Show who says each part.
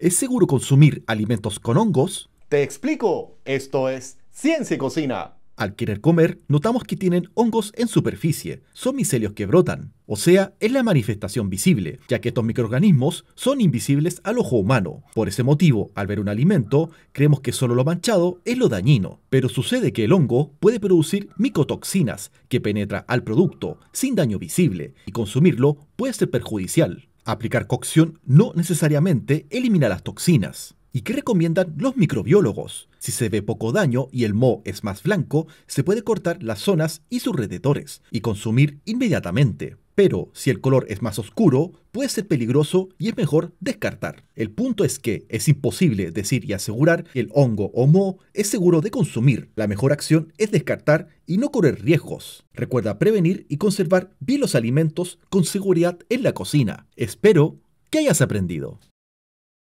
Speaker 1: ¿Es seguro consumir alimentos con hongos? Te explico. Esto es Ciencia y Cocina. Al querer comer, notamos que tienen hongos en superficie, son micelios que brotan, o sea, es la manifestación visible, ya que estos microorganismos son invisibles al ojo humano. Por ese motivo, al ver un alimento, creemos que solo lo manchado es lo dañino, pero sucede que el hongo puede producir micotoxinas que penetra al producto sin daño visible, y consumirlo puede ser perjudicial. Aplicar cocción no necesariamente elimina las toxinas. ¿Y qué recomiendan los microbiólogos? Si se ve poco daño y el moho es más blanco, se puede cortar las zonas y sus rededores y consumir inmediatamente. Pero si el color es más oscuro, puede ser peligroso y es mejor descartar. El punto es que es imposible decir y asegurar que el hongo o moho es seguro de consumir. La mejor acción es descartar y no correr riesgos. Recuerda prevenir y conservar bien los alimentos con seguridad en la cocina. Espero que hayas aprendido.